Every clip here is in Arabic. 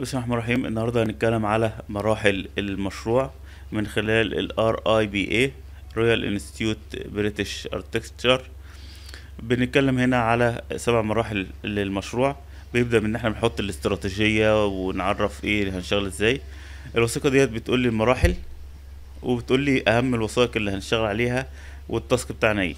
بسم الله الرحمن الرحيم النهارده هنتكلم على مراحل المشروع من خلال ال RIBA Royal Institute British Architecture بنتكلم هنا على سبع مراحل للمشروع بيبدأ من ان احنا بنحط الاستراتيجية ونعرف ايه هنشتغل ازاي الوثيقة ديت بتقول لي المراحل وبتقول لي اهم الوثائق اللي هنشتغل عليها والتاسك بتاعنا ايه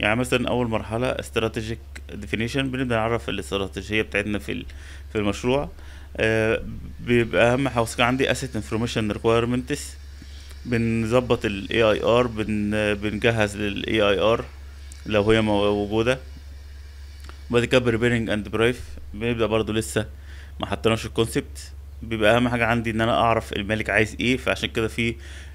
يعني مثلا اول مرحلة استراتيجيك ديفينيشن بنبدا نعرف الاستراتيجيه بتاعتنا في في المشروع آه، بيبقى اهم حاجه عندي اسيت انفورميشن ريكويرمنتس بنظبط الاي اي ار بنجهز للاي اي ار لو هي موجوده وبعد كده بريبيرنج اند برايف بنبدا برضو لسه ما حطيناش الكونسبت بيبقى اهم حاجه عندي ان انا اعرف المالك عايز ايه فعشان كده في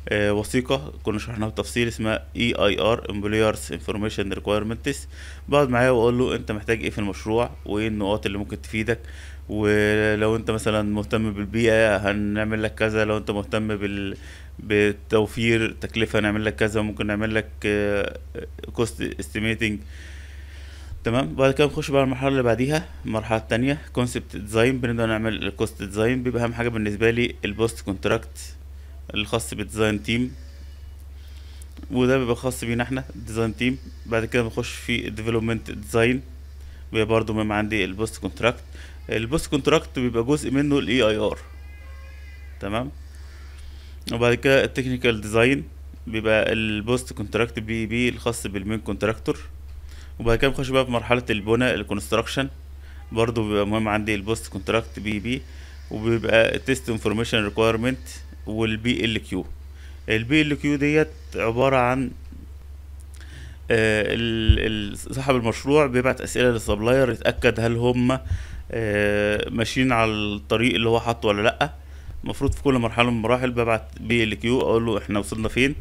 آه، وثيقه كنا شرحناها بالتفصيل اسمها اي اي ار امبلويرز انفورميشن ريكويرمنتس بقعد معايا واقول له انت محتاج ايه في المشروع وايه النقاط اللي ممكن تفيدك ولو انت مثلا مهتم بالبيئه هنعمل لك كذا لو انت مهتم بال بتوفير تكلفه نعمل لك كذا ممكن نعمل لك كوست آه، استيميتنج تمام بعد كده بنخش بقى المرحله اللي بعديها المرحله الثانيه كونسبت ديزاين بنبدا نعمل الكوست ديزاين بيبقى اهم حاجه بالنسبه لي البوست كونتراكت الخاص بالديزاين تيم وده بيبقى خاص بينا احنا ديزاين تيم بعد كده بنخش في ديفلوبمنت ديزاين بيبقى برضو مهم عندي البوست كونتراكت البوست كونتراكت بيبقى جزء منه الاي اي ار تمام وبعد كده التكنيكال ديزاين بيبقى البوست كونتراكت بي بي الخاص بالمين كونتراكتور وبعد كده بنخش بقى في مرحله البناء الكونستراكشن برضو بيبقى مهم عندي البوست كونتراكت بي بي وبيبقى تيست انفورميشن ريكويرمنت والبي ال كيو البي ال كيو ديت عباره عن آه، صاحب المشروع بيبعت اسئله للسبلاير يتاكد هل هم آه، ماشيين على الطريق اللي هو حاطه ولا لا المفروض في كل مرحله من المراحل ببعت بي ال كيو اقول له احنا وصلنا فين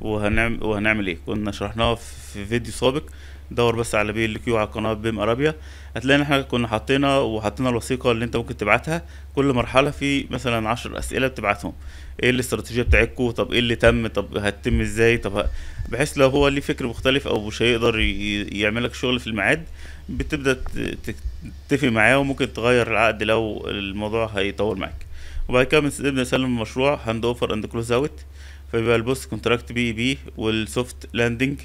وهنعمل وهنعمل ايه كنا شرحناها في فيديو سابق دور بس على بي ال كيو على قناه بيم ارابيا هتلاقي ان احنا كنا حاطينها وحطينا الوثيقه اللي انت ممكن تبعتها كل مرحله في مثلا عشر اسئله بتبعتهم ايه الاستراتيجيه بتاعتكم طب ايه اللي تم طب هتتم ازاي طب بحيث لو هو ليه فكر مختلف او مش هيقدر يعمل لك شغل في الميعاد بتبدا تتفق معاه وممكن تغير العقد لو الموضوع هيطول معاك وبعد كده بنبدا نسلم المشروع هاند اوفر اند كلوز اوت فبيبقى البوست كونتراكت بي بي والسوفت لاندنج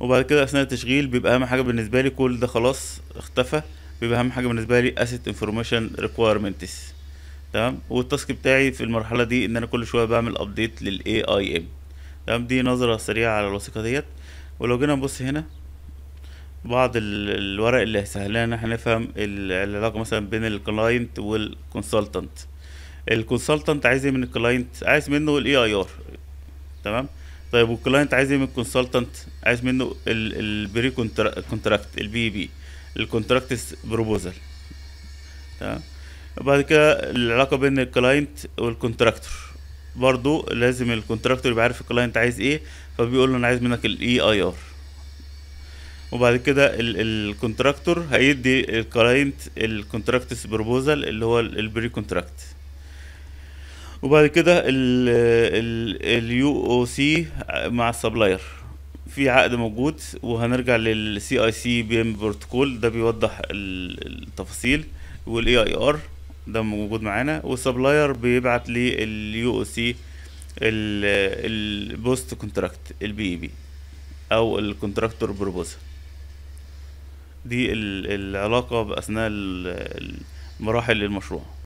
وبعد كده اثناء التشغيل بيبقى اهم حاجه بالنسبه لي كل ده خلاص اختفى بيبقى اهم حاجه بالنسبه لي اسيت انفورميشن ريكويرمنتس تمام والتاسك بتاعي في المرحله دي ان انا كل شويه بعمل ابديت للاي اي ام تمام دي نظره سريعه على الوثيقه ديت ولو جينا نبص هنا بعض الورق اللي هيسهل لنا ان احنا نفهم العلاقه مثلا بين الكلاينت والكونسلتنت الكونسلتنت عايز ايه من الكلاينت عايز منه الاي اي ار تمام طيب والكلاينت عايز ايه من الكونسلتنت عايز منه البري كونتراكت البي بي الكونتراكت بروبوزال تمام بعد كده العلاقه بين الكلاينت والكونتراكتور برضو لازم الكونتراكتور يبقى عارف الكلاينت عايز ايه فبيقول له انا عايز منك الاي اي ار وبعد كده الكونتراكتور هيدي الكلاينت الكونتراكتس بروبوزال اللي هو البري كونتراكت وبعد كده اليو او سي مع السبلاير في عقد موجود وهنرجع للسي اي سي بي ام بروتوكول ده بيوضح التفاصيل والاي اي ار ده موجود معانا والسبلاير بيبعت لي اليو e او سي البوست كونتراكت البي اي بي او الكونتراكتور بروبوزال دي العلاقه باثناء مراحل المشروع